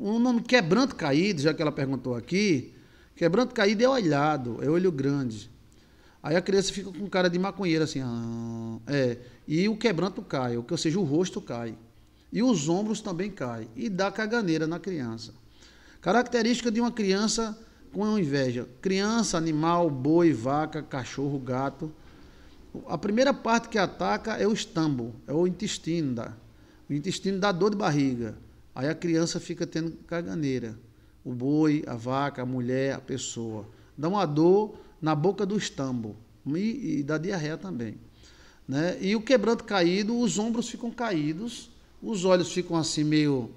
um nome quebranto caído, já que ela perguntou aqui, quebranto caído é olhado, é olho grande. Aí a criança fica com cara de maconheira, assim, ah, é, e o quebranto cai, ou seja, o rosto cai. E os ombros também caem, e dá caganeira na criança. Característica de uma criança com inveja. Criança, animal, boi, vaca, cachorro, gato. A primeira parte que ataca é o estambo, é o intestino. Da, o intestino dá dor de barriga. Aí a criança fica tendo caganeira. O boi, a vaca, a mulher, a pessoa. Dá uma dor na boca do estambo e, e dá diarreia também. Né? E o quebranto caído, os ombros ficam caídos, os olhos ficam assim meio.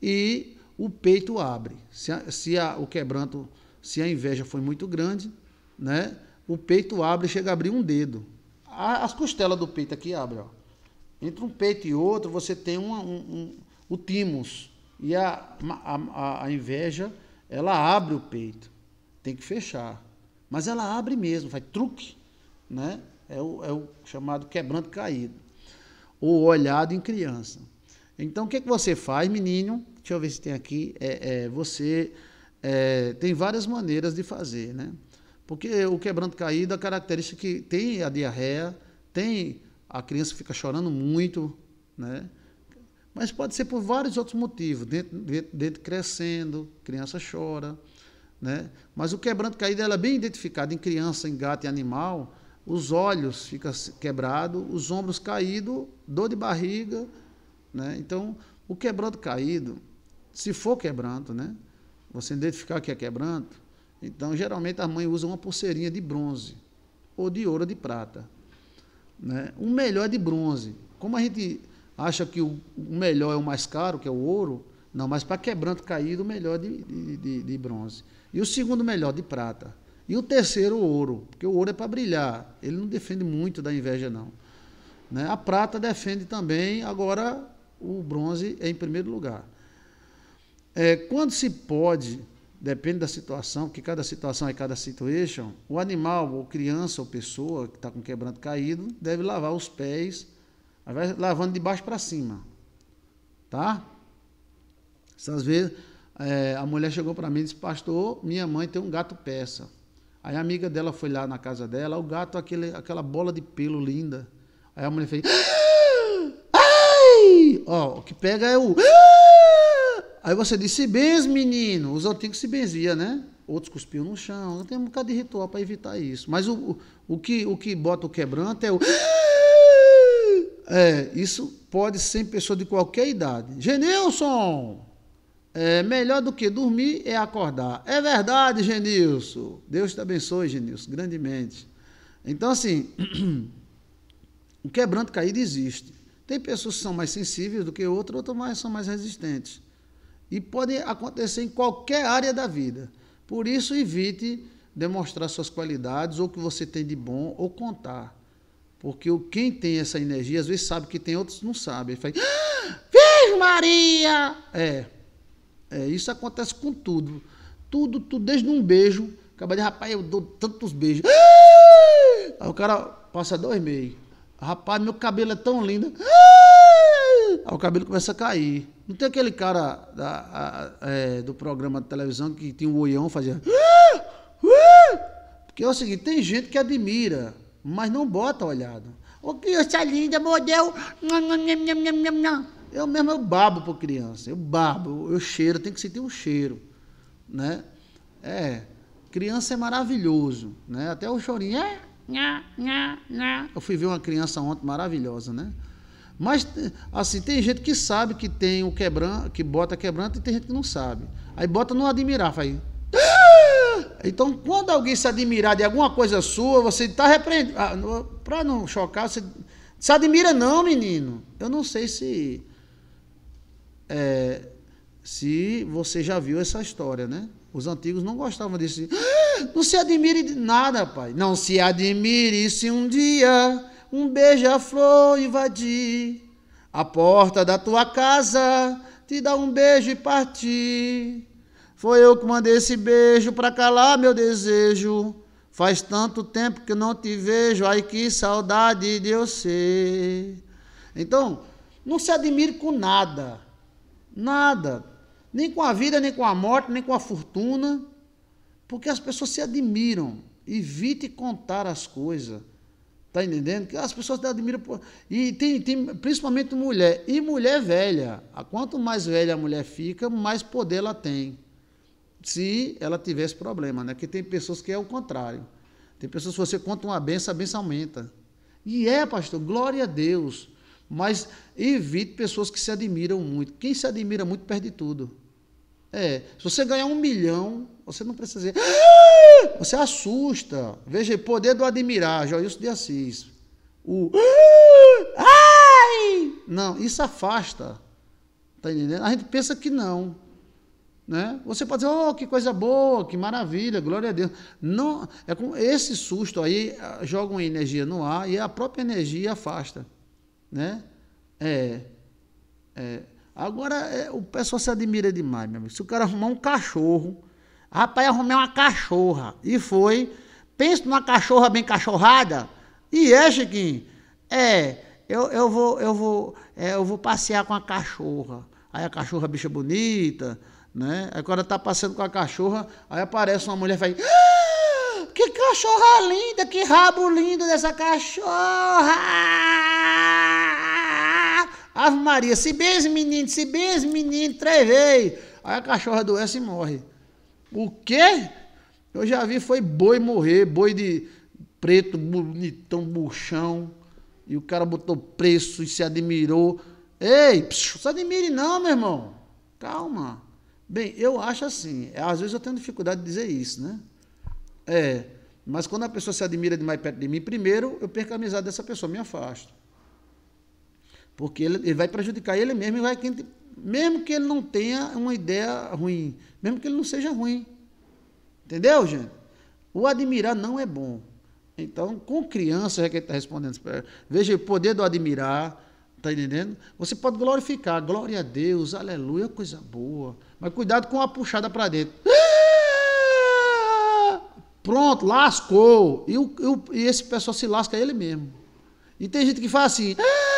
E o peito abre. Se, a, se a, o quebranto, se a inveja foi muito grande, né? o peito abre, chega a abrir um dedo. A, as costelas do peito aqui abrem, ó. Entre um peito e outro, você tem um, um, um o timos. E a, a, a inveja, ela abre o peito. Tem que fechar. Mas ela abre mesmo, faz truque. Né? É, o, é o chamado quebrando caído. Ou olhado em criança. Então, o que, é que você faz, menino? Deixa eu ver se tem aqui. É, é você é, tem várias maneiras de fazer, né? Porque o quebrando caído, é a característica que tem a diarreia, tem a criança fica chorando muito, né? Mas pode ser por vários outros motivos. Dentro, dentro, dentro crescendo, criança chora, né? Mas o quebranto caído ela é bem identificado em criança, em gato e animal. Os olhos ficam quebrados, os ombros caídos, dor de barriga, né? Então, o quebranto caído, se for quebranto, né? Você identificar que é quebranto, então geralmente a mãe usa uma pulseirinha de bronze ou de ouro ou de prata né? O melhor é de bronze. Como a gente acha que o melhor é o mais caro, que é o ouro, não, mas para quebranto caído, o melhor é de, de, de bronze. E o segundo melhor, de prata. E o terceiro, o ouro, porque o ouro é para brilhar. Ele não defende muito da inveja, não. Né? A prata defende também, agora o bronze é em primeiro lugar. É, quando se pode depende da situação, que cada situação é cada situation, o animal, ou criança, ou pessoa que está com quebranto caído, deve lavar os pés, vai lavando de baixo para cima, tá? Às vezes, é, a mulher chegou para mim e disse, pastor, minha mãe tem um gato peça. Aí a amiga dela foi lá na casa dela, o gato, aquele, aquela bola de pelo linda. Aí a mulher fez... Ah! Ai! Ó, o que pega é o... Ah! Aí você diz, se benze, menino. Os antigos se benziam, né? Outros cuspiam no chão. Tem um bocado de ritual para evitar isso. Mas o, o, que, o que bota o quebranto é o... É, isso pode ser em pessoa de qualquer idade. Genilson! É, melhor do que dormir é acordar. É verdade, Genilson. Deus te abençoe, Genilson, grandemente. Então, assim, o quebranto caído existe. Tem pessoas que são mais sensíveis do que outras, outras mais, são mais resistentes. E pode acontecer em qualquer área da vida. Por isso, evite demonstrar suas qualidades, ou o que você tem de bom, ou contar. Porque quem tem essa energia, às vezes sabe que tem, outros não sabem. Ele faz, ah, Maria! É, é, isso acontece com tudo. Tudo, tudo, desde um beijo. Acaba de, rapaz, eu dou tantos beijos. Ah! Aí o cara passa dois meses. Rapaz, meu cabelo é tão lindo. Ah! Aí o cabelo começa a cair. Não tem aquele cara da, a, a, é, do programa de televisão que tinha um oião fazia. Ah, ah", porque é o seguinte, tem gente que admira, mas não bota olhada. Ô criança linda, modelo. Eu mesmo eu babo por criança, eu babo, eu cheiro, tem que sentir um cheiro, né? É, criança é maravilhoso, né? Até o chorinho. Ah, eu fui ver uma criança ontem maravilhosa, né? Mas, assim, tem gente que sabe que tem o quebran, que bota quebrante e tem gente que não sabe. Aí bota no admirar, faz. Ah! Então, quando alguém se admirar de alguma coisa sua, você está repreendendo. Ah, Para não chocar, você. Se admira, não, menino. Eu não sei se. É, se você já viu essa história, né? Os antigos não gostavam disso. Ah, não se admire de nada, pai. Não se admire se um dia um beija-flor invadir a porta da tua casa, te dar um beijo e partir. Foi eu que mandei esse beijo para calar meu desejo. Faz tanto tempo que não te vejo, ai que saudade de eu ser. Então, não se admire com nada, nada, nem com a vida, nem com a morte, nem com a fortuna, porque as pessoas se admiram. Evite contar as coisas. Tá entendendo? Que as pessoas te admiram. Por... E tem, tem, principalmente mulher. E mulher velha. Quanto mais velha a mulher fica, mais poder ela tem. Se ela tivesse problema, né? Porque tem pessoas que é o contrário. Tem pessoas que você conta uma benção, a benção aumenta. E é, pastor, glória a Deus. Mas evite pessoas que se admiram muito. Quem se admira muito perde tudo. É, se você ganhar um milhão, você não precisa. Ah! Você assusta. Veja aí, poder do admirar, Joilson de Assis. O. Ah! Ai! Não, isso afasta. Tá entendendo? A gente pensa que não. Né? Você pode dizer, oh, que coisa boa, que maravilha, glória a Deus. Não, é com esse susto aí ah, joga uma energia no ar e a própria energia afasta, né? É, é Agora, é, o pessoal se admira demais, meu amigo. Se o cara arrumar um cachorro, rapaz, arrumei uma cachorra. E foi. Pensa numa cachorra bem cachorrada. E é, Chiquinho. É, eu, eu vou, eu vou, é, eu vou passear com a cachorra. Aí a cachorra é bicha bonita, né? Aí quando tá passeando com a cachorra, aí aparece uma mulher e faz. Ah, que cachorra linda, que rabo lindo dessa cachorra! Ave Maria, se benze menino, se benze menino, três vezes. Aí a cachorra adoece e morre. O quê? Eu já vi foi boi morrer, boi de preto, bonitão, buchão. E o cara botou preço e se admirou. Ei, psiu, se admire não, meu irmão. Calma. Bem, eu acho assim. É, às vezes eu tenho dificuldade de dizer isso, né? É. Mas quando a pessoa se admira demais perto de mim, primeiro eu perco a amizade dessa pessoa, me afasto. Porque ele, ele vai prejudicar ele mesmo e vai quem, mesmo que ele não tenha uma ideia ruim, mesmo que ele não seja ruim. Entendeu, gente? O admirar não é bom. Então, com criança é que está respondendo. Veja o poder do admirar, está entendendo? Você pode glorificar, glória a Deus, aleluia, coisa boa. Mas cuidado com a puxada para dentro. Ah! Pronto, lascou. E, o, e, esse pessoal se lasca ele mesmo. E tem gente que faz assim. Ah!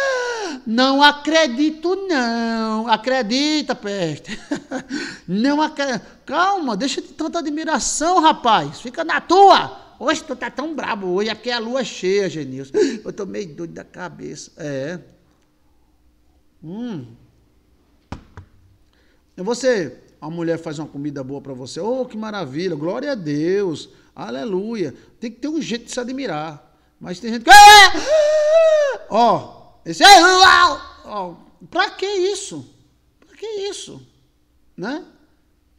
Não acredito, não. Acredita, peste. Não acredito. Calma, deixa de tanta admiração, rapaz. Fica na tua. Hoje tu tá tão brabo hoje, aqui é a lua cheia, Genilson. Eu tô meio doido da cabeça. É. Hum. Você, a mulher faz uma comida boa para você. Oh, que maravilha. Glória a Deus. Aleluia. Tem que ter um jeito de se admirar. Mas tem gente que. Ah! Ó, esse, oh, pra que isso? Pra que isso? Né?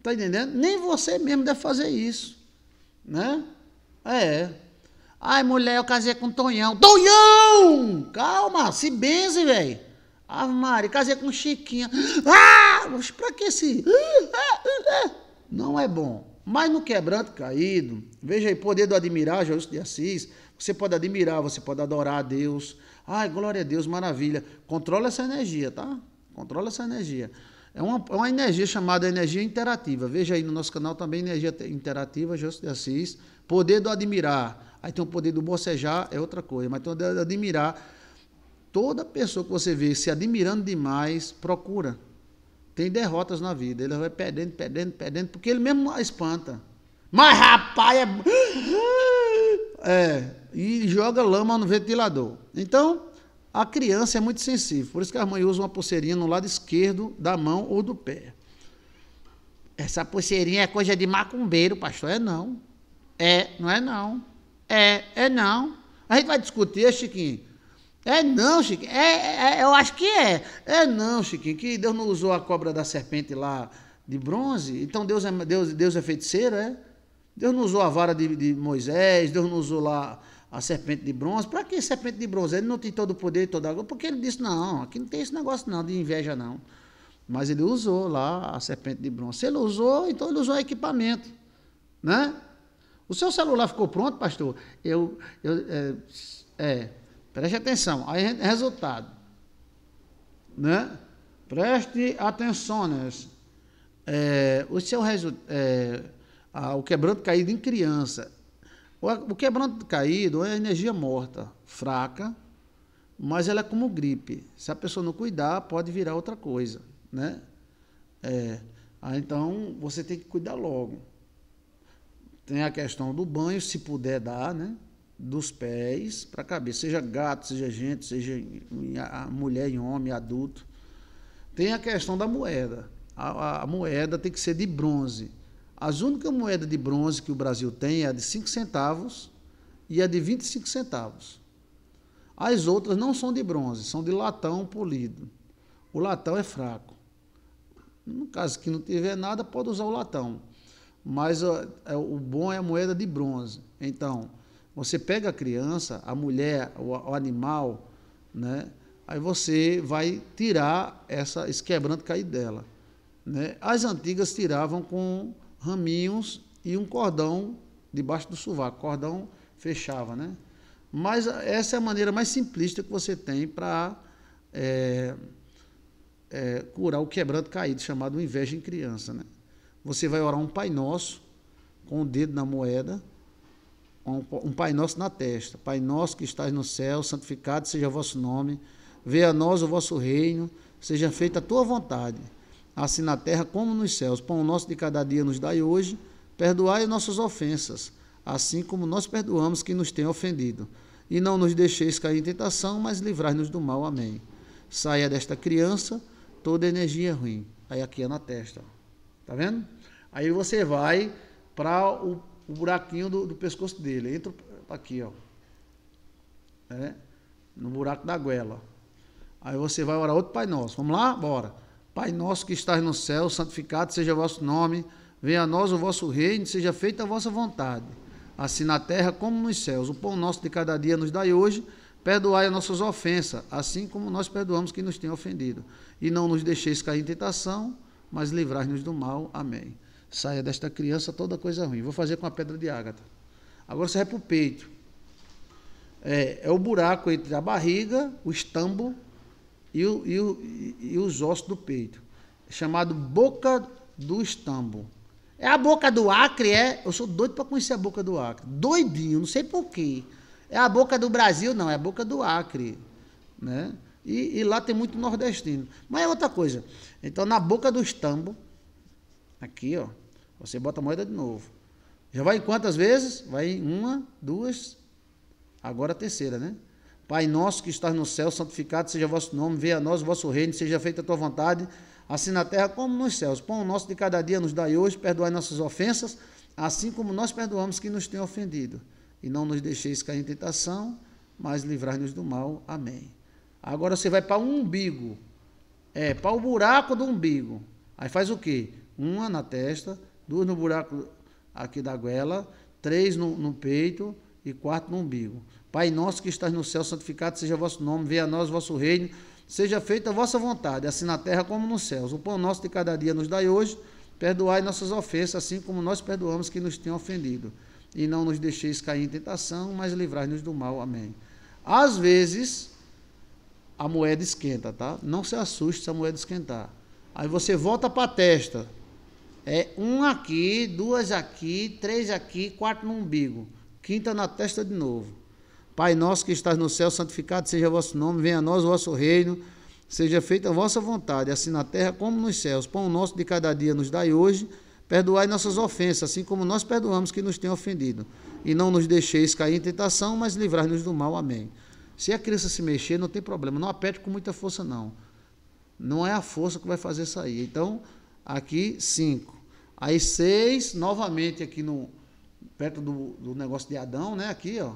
Tá entendendo? Nem você mesmo deve fazer isso. Né? É. Ai, mulher, eu casei com Tonhão. Tonhão! Calma, se benze, velho. Ave Maria, casei com Chiquinha. Ah! Mas pra que esse... Não é bom. Mas no quebranto caído, veja aí, poder do admirar, Jesus de Assis, você pode admirar, você pode adorar a Deus, Ai, glória a Deus, maravilha. Controla essa energia, tá? Controla essa energia. É uma, é uma energia chamada energia interativa. Veja aí no nosso canal também energia interativa, Justo de Assis. Poder do admirar. Aí tem o poder do bocejar, é outra coisa. Mas tem o poder do admirar. Toda pessoa que você vê se admirando demais, procura. Tem derrotas na vida. Ele vai perdendo, perdendo, perdendo, porque ele mesmo espanta. Mas rapaz, é. É, e joga lama no ventilador. Então, a criança é muito sensível, por isso que a mãe usa uma pulseirinha no lado esquerdo da mão ou do pé. Essa pulseirinha é coisa de macumbeiro, pastor. É não. É, não é não. É, é não. A gente vai discutir, Chiquinho. É não, Chiquinho. É, é, é eu acho que é. É não, Chiquinho. Que Deus não usou a cobra da serpente lá de bronze. Então Deus é, Deus, Deus é feiticeiro, é? Deus não usou a vara de, de Moisés, Deus não usou lá a serpente de bronze. Para que serpente de bronze? Ele não tem todo o poder e toda a glória. Porque ele disse: não, aqui não tem esse negócio não de inveja, não. Mas ele usou lá a serpente de bronze. Se ele usou, então ele usou equipamento. Né? O seu celular ficou pronto, pastor? Eu. eu é, é, preste atenção. Aí, é resultado. Né? Preste atenção, né? É, o seu resultado. É, ah, o quebranto caído em criança. O, quebranto caído é energia morta, fraca, mas ela é como gripe. Se a pessoa não cuidar, pode virar outra coisa, né? É, ah, então você tem que cuidar logo. Tem a questão do banho, se puder dar, né? Dos pés para a cabeça, seja gato, seja gente, seja mulher e homem, adulto. Tem a questão da moeda. A, a, a moeda tem que ser de bronze. As únicas moedas de bronze que o Brasil tem é a de 5 centavos e a de 25 centavos. As outras não são de bronze, são de latão polido. O latão é fraco. No caso que não tiver nada, pode usar o latão. Mas é, o bom é a moeda de bronze. Então, você pega a criança, a mulher, o animal, né? Aí você vai tirar essa, esse quebrante cair dela. Né? As antigas tiravam com raminhos e um cordão debaixo do sovaco. Cordão fechava, né? Mas ah, essa é a maneira mais simplista que você tem para é, é, curar o quebranto caído, chamado inveja em criança, né? Você vai orar um Pai Nosso com o dedo na moeda, um Pai Nosso na testa. Pai Nosso que estás no céu, santificado seja o vosso nome. Venha a nós o vosso reino, seja feita a tua vontade assim na terra como nos céus. Pão nosso de cada dia nos dai hoje, perdoai nossas ofensas, assim como nós perdoamos quem nos tem ofendido. E não nos deixeis cair em tentação, mas livrai-nos do mal. Amém. Saia desta criança toda energia ruim. Aí aqui é na testa. Tá vendo? Aí você vai para o, o, buraquinho do, do, pescoço dele. Entra aqui, ó. É? No buraco da goela. Aí você vai orar outro Pai Nosso. Vamos lá? Bora. Pai nosso que estás no céu, santificado seja o vosso nome, venha a nós o vosso reino, seja feita a vossa vontade, assim na terra como nos céus. O pão nosso de cada dia nos dai hoje, perdoai as nossas ofensas, assim como nós perdoamos quem nos tem ofendido. E não nos deixeis cair em tentação, mas livrai-nos do mal. Amém. Saia desta criança toda coisa ruim. Vou fazer com a pedra de ágata. Agora vai para o peito. É, é o buraco entre a barriga, o estambo e, o, e, o, e os ossos do peito, chamado boca do estambo. É a boca do Acre, é? Eu sou doido para conhecer a boca do Acre. Doidinho, não sei porquê. É a boca do Brasil? Não, é a boca do Acre. Né? E, e, lá tem muito nordestino. Mas é outra coisa. Então, na boca do estambo, aqui, ó, você bota a moeda de novo. Já vai em quantas vezes? Vai em uma, duas, agora a terceira, né? Pai nosso que estás no céu, santificado seja o vosso nome, venha a nós o vosso reino, seja feita a tua vontade, assim na terra como nos céus. Pão nosso de cada dia nos dai hoje, perdoai nossas ofensas, assim como nós perdoamos que nos tem ofendido. E não nos deixeis cair em tentação, mas livrai-nos do mal. Amém. Agora você vai para o umbigo, é, para o buraco do umbigo. Aí faz o quê? Uma na testa, duas no buraco aqui da goela, três no, no peito, e quarto no umbigo. Pai nosso que estás no céu, santificado seja vosso nome, venha a nós o vosso reino, seja feita a vossa vontade, assim na terra como nos céus. O pão nosso de cada dia nos dai hoje, perdoai nossas ofensas, assim como nós perdoamos quem nos tem ofendido. E não nos deixeis cair em tentação, mas livrai-nos do mal. Amém. Às vezes, a moeda esquenta, tá? Não se assuste se a moeda esquentar. Aí você volta para a testa. É um aqui, duas aqui, três aqui, quatro no umbigo. Quinta na testa de novo. Pai nosso que estás no céu, santificado seja o vosso nome, venha a nós o vosso reino, seja feita a vossa vontade, assim na terra como nos céus. Pão nosso de cada dia nos dai hoje, perdoai nossas ofensas, assim como nós perdoamos que nos tem ofendido. E não nos deixeis cair em tentação, mas livrai-nos do mal. Amém. Se a criança se mexer, não tem problema, não aperte com muita força, não. Não é a força que vai fazer sair. Então, aqui, cinco. Aí, seis, novamente aqui no perto do, do negócio de Adão, né? Aqui, ó.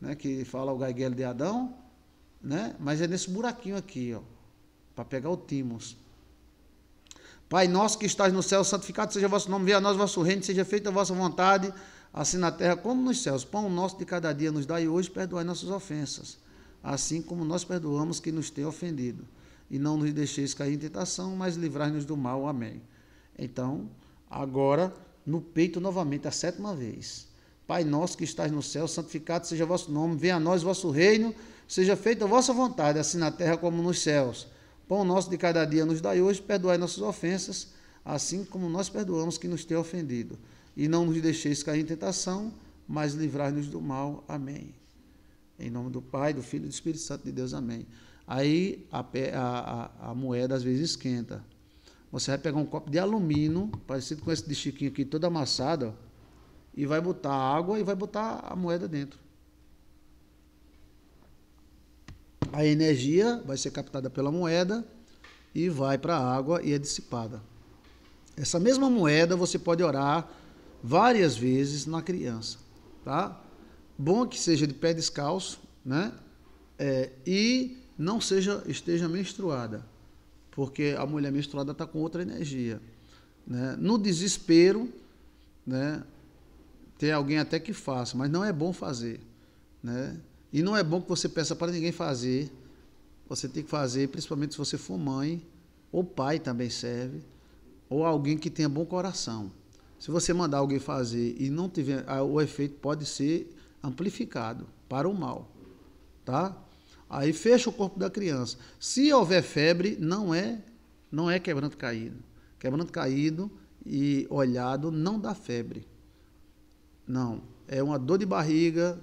Né? Que fala o gaiguelo de Adão, né? Mas é nesse buraquinho aqui, ó. Para pegar o timos. Pai nosso que estás no céu, santificado seja o vosso nome, venha a nós vosso reino, seja feita a vossa vontade, assim na terra como nos céus. Pão nosso de cada dia nos dai hoje, perdoai nossas ofensas, assim como nós perdoamos quem nos tem ofendido. E não nos deixeis cair em tentação, mas livrai-nos do mal. Amém. Então, agora no peito novamente, a sétima vez. Pai nosso que estás no céu, santificado seja vosso nome, venha a nós vosso reino, seja feita a vossa vontade, assim na terra como nos céus. Pão nosso de cada dia nos dai hoje, perdoai nossas ofensas, assim como nós perdoamos que nos tem ofendido. E não nos deixeis cair em tentação, mas livrai-nos do mal. Amém. Em nome do Pai, do Filho e do Espírito Santo de Deus. Amém. Aí a, a, a, a moeda às vezes esquenta. Você vai pegar um copo de alumínio, parecido com esse de Chiquinho aqui, todo amassado, ó, e vai botar água e vai botar a moeda dentro. A energia vai ser captada pela moeda e vai para a água e é dissipada. Essa mesma moeda você pode orar várias vezes na criança, tá? Bom que seja de pé descalço, né? É, e não seja esteja menstruada porque a mulher menstruada está com outra energia. Né? No desespero, né? tem alguém até que faça, mas não é bom fazer. Né? E não é bom que você peça para ninguém fazer. Você tem que fazer, principalmente se você for mãe, ou pai também serve, ou alguém que tenha bom coração. Se você mandar alguém fazer e não tiver, ah, o efeito pode ser amplificado para o mal, tá? Aí fecha o corpo da criança. Se houver febre, não é não é quebranto caído. Quebranto caído e olhado não dá febre. Não, é uma dor de barriga,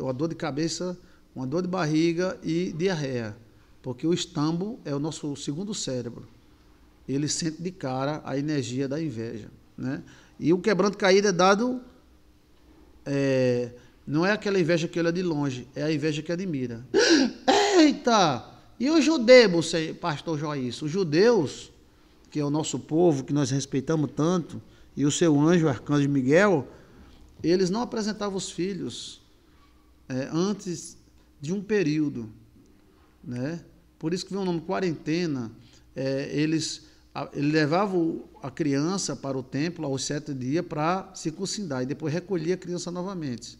uma dor de cabeça, uma dor de barriga e diarreia, porque o estambo é o nosso segundo cérebro. Ele sente de cara a energia da inveja, né? E o quebranto caído é dado é, não é aquela inveja que olha de longe, é a inveja que admira. Eita! E os judeus, pastor Joaís? Os judeus, que é o nosso povo, que nós respeitamos tanto, e o seu anjo, o arcanjo Miguel, eles não apresentavam os filhos é, antes de um período. Né? Por isso que vem o nome quarentena. É, eles ele levava a criança para o templo aos sete dias para circuncidar e depois recolhia a criança novamente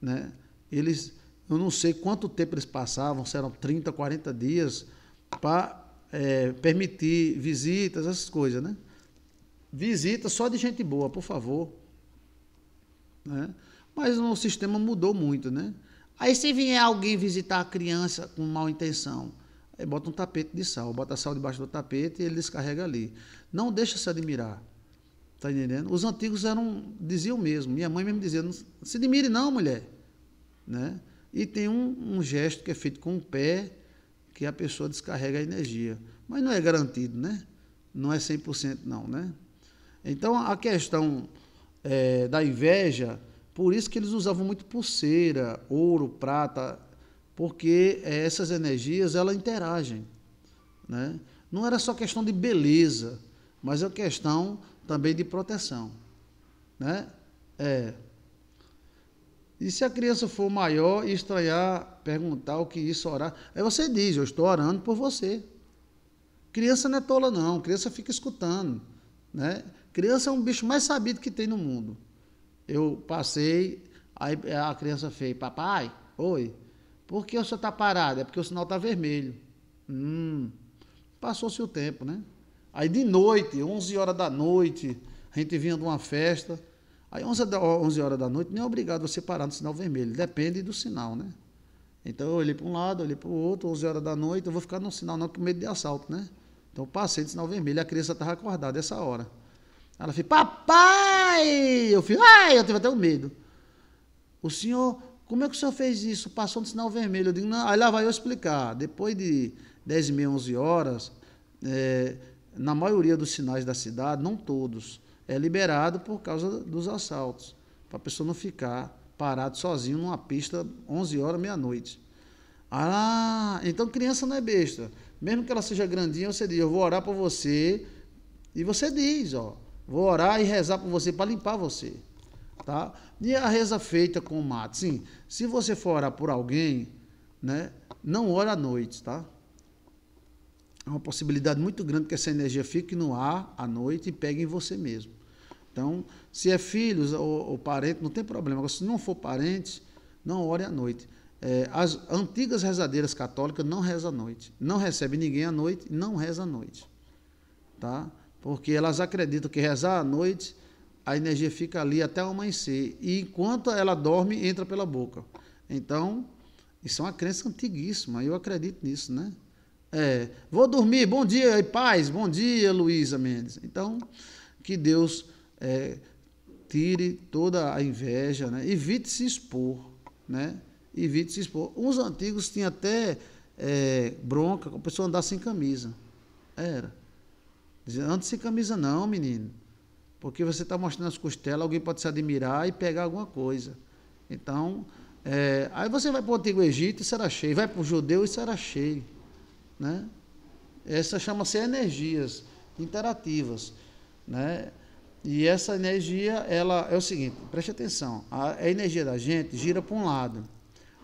né? Eles, eu não sei quanto tempo eles passavam, se eram 30, 40 dias, para é, permitir visitas, essas coisas, né? Visita só de gente boa, por favor. Né? Mas o sistema mudou muito, né? Aí se vier alguém visitar a criança com mal intenção, aí bota um tapete de sal, bota sal debaixo do tapete e ele descarrega ali. Não deixa se admirar. Está entendendo? Os antigos eram, diziam mesmo, minha mãe mesmo dizia, não se admire não, mulher. Né? E tem um, um gesto que é feito com o pé, que a pessoa descarrega a energia. Mas não é garantido, né? Não é 100% não, né? Então, a questão é, da inveja, por isso que eles usavam muito pulseira, ouro, prata, porque é, essas energias, elas interagem, né? Não era só questão de beleza, mas é questão também de proteção. Né? É. E se a criança for maior e estranhar, perguntar o que isso, orar, aí você diz, eu estou orando por você. Criança não é tola não, criança fica escutando. Né? Criança é um bicho mais sabido que tem no mundo. Eu passei, aí a criança fez, papai, oi, por que o senhor está parado? É porque o sinal está vermelho. Hum, passou-se o tempo, né? Aí de noite, 11 horas da noite, a gente vinha de uma festa. Aí 11, 11 horas da noite, nem é obrigado você parar no sinal vermelho, depende do sinal, né? Então eu olhei para um lado, olhei para o outro, 11 horas da noite, eu vou ficar no sinal não com medo de assalto, né? Então eu passei de sinal vermelho, a criança estava acordada essa hora. Ela fez, papai! Eu fiz, ai, eu tive até um medo. O senhor, como é que o senhor fez isso? Passou no sinal vermelho. Eu digo, não, aí lá vai eu explicar. Depois de 10 e meia, 11 horas, é, na maioria dos sinais da cidade, não todos, é liberado por causa dos assaltos, para a pessoa não ficar parado sozinho numa pista 11 horas, meia-noite. Ah, então criança não é besta. Mesmo que ela seja grandinha, você diz, eu vou orar por você. E você diz, ó, vou orar e rezar por você para limpar você. Tá? E a reza feita com o mato. Sim, se você for orar por alguém, né, não ora à noite, tá? é uma possibilidade muito grande que essa energia fique no ar à noite e pegue em você mesmo. Então, se é filhos ou, ou parente, não tem problema. Agora, se não for parente, não ore à noite. É, as antigas rezadeiras católicas não rezam à noite. Não recebe ninguém à noite, não reza à noite. Tá? Porque elas acreditam que rezar à noite, a energia fica ali até amanhecer. E enquanto ela dorme, entra pela boca. Então, isso é uma crença antiguíssima. Eu acredito nisso, né? É, vou dormir, bom dia e paz, bom dia, Luísa Mendes. Então, que Deus é, tire toda a inveja, né? evite se expor, né? evite se expor. uns antigos tinham até é, bronca com a pessoa andar sem camisa. Era. Dizia, ande sem camisa não, menino. Porque você está mostrando as costelas, alguém pode se admirar e pegar alguma coisa. Então, é, aí você vai para o Antigo Egito e será cheio. Vai para o judeu e será cheio. Né? Essa chama-se energias interativas. Né? E essa energia, ela é o seguinte, preste atenção, a energia da gente gira para um lado.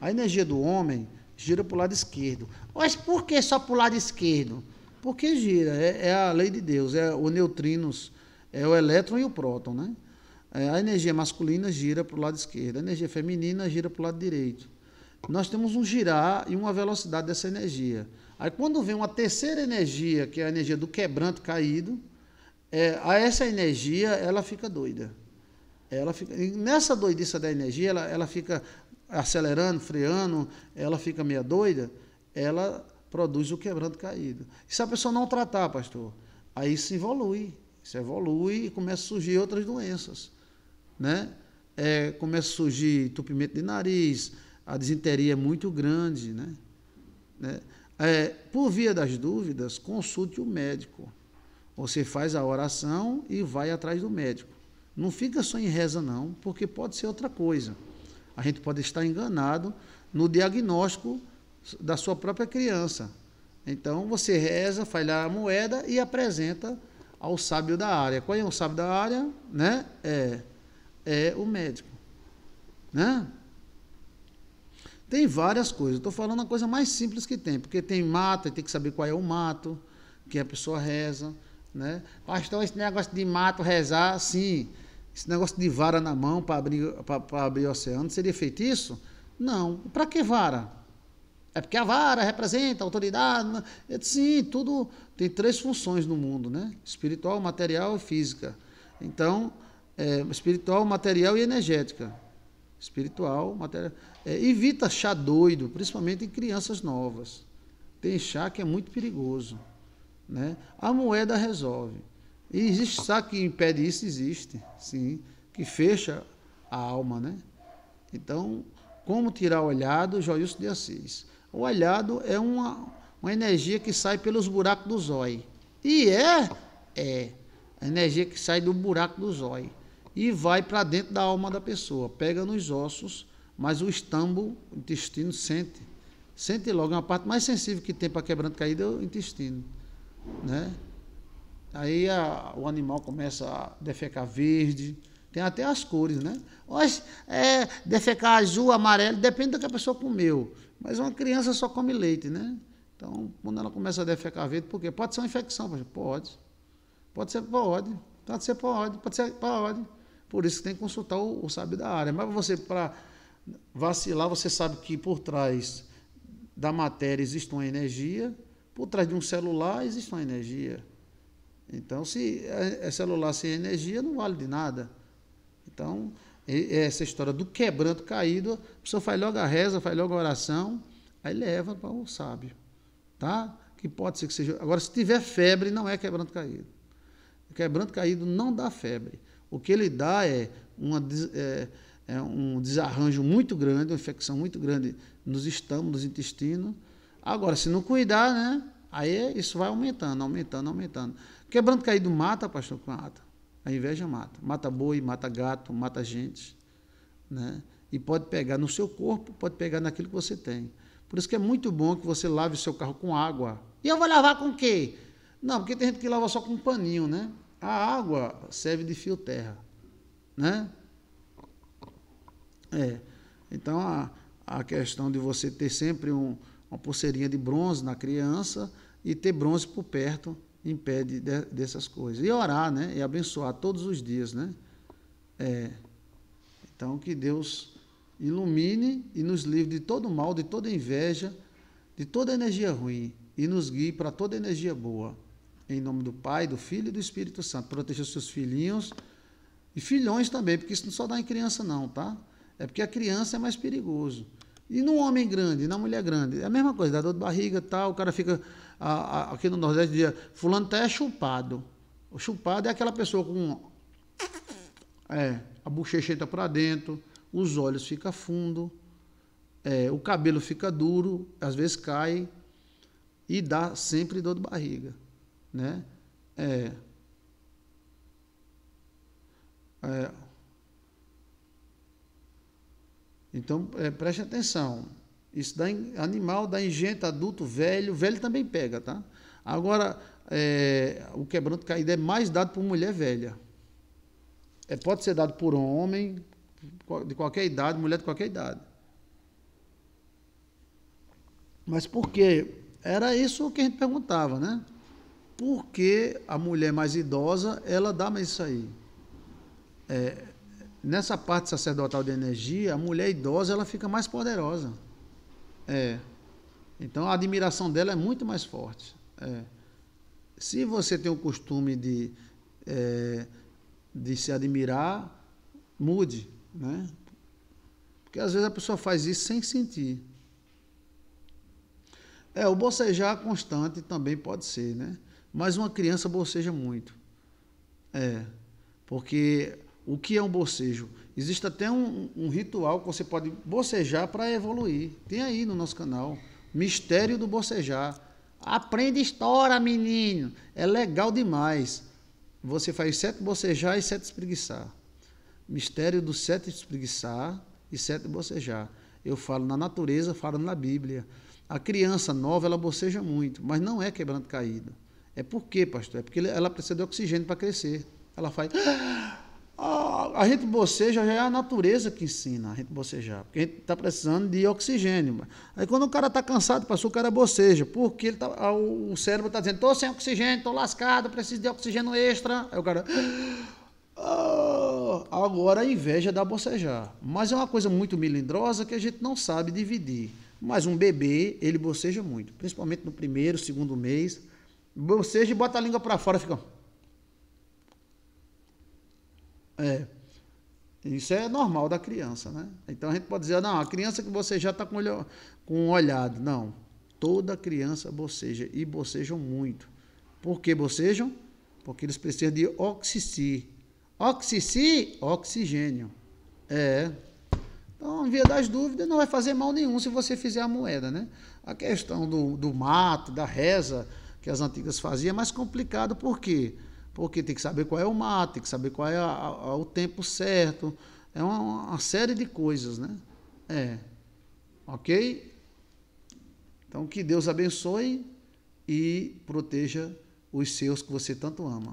A energia do homem gira para o lado esquerdo. Mas por que só para o lado esquerdo? Porque gira, é, é, a lei de Deus, é o neutrinos, é o elétron e o próton, né? É, a energia masculina gira para o lado esquerdo, a energia feminina gira para o lado direito. Nós temos um girar e uma velocidade dessa energia. Aí quando vem uma terceira energia, que é a energia do quebranto caído, é, a essa energia ela fica doida. Ela fica, nessa doidice da energia, ela, ela fica acelerando, freando, ela fica meia doida, ela produz o quebranto caído. E se a pessoa não tratar, pastor, aí se evolui. Isso evolui e começa a surgir outras doenças. Né? É, começa a surgir entupimento de nariz, a disenteria é muito grande. Né? né? É, por via das dúvidas, consulte o médico. Você faz a oração e vai atrás do médico. Não fica só em reza, não, porque pode ser outra coisa. A gente pode estar enganado no diagnóstico da sua própria criança. Então você reza, faz a moeda e apresenta ao sábio da área. Qual é o sábio da área? Né? É, é o médico. Né? Tem várias coisas. Estou falando a coisa mais simples que tem, porque tem mato, tem que saber qual é o mato, que a pessoa reza. Né? Pastor, esse negócio de mato rezar, sim. Esse negócio de vara na mão para abrir, abrir o oceano, seria feitiço? Não. Para que vara? É porque a vara representa a autoridade. Né? É, sim, tudo tem três funções no mundo, né? Espiritual, material e física. Então, é, espiritual, material e energética espiritual, matéria. É, evita chá doido, principalmente em crianças novas. Tem chá que é muito perigoso. Né? A moeda resolve. E existe chá que impede isso, existe, sim, que fecha a alma. Né? Então, como tirar o olhado? Joilson de Assis. O olhado é uma, uma energia que sai pelos buracos do zóio. E é, é, a energia que sai do buraco do zóio e vai para dentro da alma da pessoa, pega nos ossos, mas o estambo, o intestino sente. Sente logo, é uma parte mais sensível que tem para quebrando caída é o intestino. Né? Aí a, o animal começa a defecar verde, tem até as cores, né? Mas, é defecar azul, amarelo, depende do que a pessoa comeu. Mas uma criança só come leite, né? Então, quando ela começa a defecar verde, por quê? Pode ser uma infecção, pode. Pode ser, pode. Pode ser, pode. Pode ser, pode. Por isso que tem que consultar o, o sábio da área. Mas você, para vacilar, você sabe que por trás da matéria existe uma energia, por trás de um celular existe uma energia. Então, se é, é celular sem energia, não vale de nada. Então, essa história do quebranto caído, a pessoa faz logo a reza, faz logo a oração, aí leva para o sábio. Tá? Que pode ser que seja. Agora, se tiver febre, não é quebranto caído. Quebranto caído não dá febre o que ele dá é, uma, é, é um desarranjo muito grande, uma infecção muito grande nos estômagos, nos intestinos. Agora, se não cuidar, né? Aí é, isso vai aumentando, aumentando, aumentando. Quebrando caído mata, pastor, mata. A inveja mata. Mata boi, mata gato, mata gente. Né? E pode pegar no seu corpo, pode pegar naquilo que você tem. Por isso que é muito bom que você lave o seu carro com água. E eu vou lavar com o quê? Não, porque tem gente que lava só com um paninho, né? A água serve de fio terra, né? É. Então a, a questão de você ter sempre um, uma pulseirinha de bronze na criança e ter bronze por perto impede de, dessas coisas. E orar, né? E abençoar todos os dias, né? É. Então que Deus ilumine e nos livre de todo mal, de toda inveja, de toda energia ruim e nos guie para toda energia boa. Em nome do Pai, do Filho e do Espírito Santo. Proteja os seus filhinhos e filhões também, porque isso não só dá em criança, não, tá? É porque a criança é mais perigoso. E no homem grande, na mulher grande, é a mesma coisa, dá dor de barriga tal, o cara fica. A, a, aqui no Nordeste dia fulano até é chupado. O chupado é aquela pessoa com. É, a bochecha entra para dentro, os olhos ficam fundo, é, o cabelo fica duro, às vezes cai e dá sempre dor de barriga né? É, é, então, é, preste atenção. Isso dá em, animal, dá em gente, adulto, velho. Velho também pega, tá? Agora, é, o quebranto caído é mais dado por mulher velha. É, pode ser dado por homem, de qualquer idade, mulher de qualquer idade. Mas por quê? Era isso que a gente perguntava, né? porque a mulher mais idosa, ela dá mais isso aí. É, nessa parte sacerdotal de energia, a mulher idosa, ela fica mais poderosa. É. Então a admiração dela é muito mais forte. É. Se você tem o costume de, é, de se admirar, mude, né? Porque às vezes a pessoa faz isso sem sentir. É, o bocejar constante também pode ser, né? Mas uma criança boceja muito. É. Porque o que é um bocejo? Existe até um, um ritual que você pode bocejar para evoluir. Tem aí no nosso canal. Mistério do bocejar. Aprende história, menino. É legal demais. Você faz sete bocejar e sete espreguiçar. Mistério do sete espreguiçar e sete bocejar. Eu falo na natureza, falo na Bíblia. A criança nova, ela boceja muito, mas não é quebrando caído. É por quê, pastor? É porque ela precisa de oxigênio para crescer. Ela faz. Ah, a gente boceja já é a natureza que ensina a gente bocejar, porque a gente está precisando de oxigênio. Aí quando o cara está cansado, passou, o cara boceja, porque ele tá, o cérebro está dizendo: estou sem oxigênio, estou lascado, preciso de oxigênio extra. Aí o cara. Ah, agora a inveja dá bocejar. Mas é uma coisa muito melindrosa que a gente não sabe dividir. Mas um bebê, ele boceja muito, principalmente no primeiro, segundo mês. Boceja e bota a língua para fora, fica. É. Isso é normal da criança, né? Então a gente pode dizer, não, a criança que você já está com, olho, com um olhado. Não. Toda criança boceja e bocejam muito. Por que bocejam? Porque eles precisam de oxici. Oxici, oxigênio. É. Então, em via das dúvidas, não vai fazer mal nenhum se você fizer a moeda, né? A questão do, do mato, da reza, que as antigas faziam, é mais complicado por quê? Porque tem que saber qual é o mar, tem que saber qual é a, a, o tempo certo, é uma, uma, série de coisas, né? É. Ok? Então que Deus abençoe e proteja os seus que você tanto ama.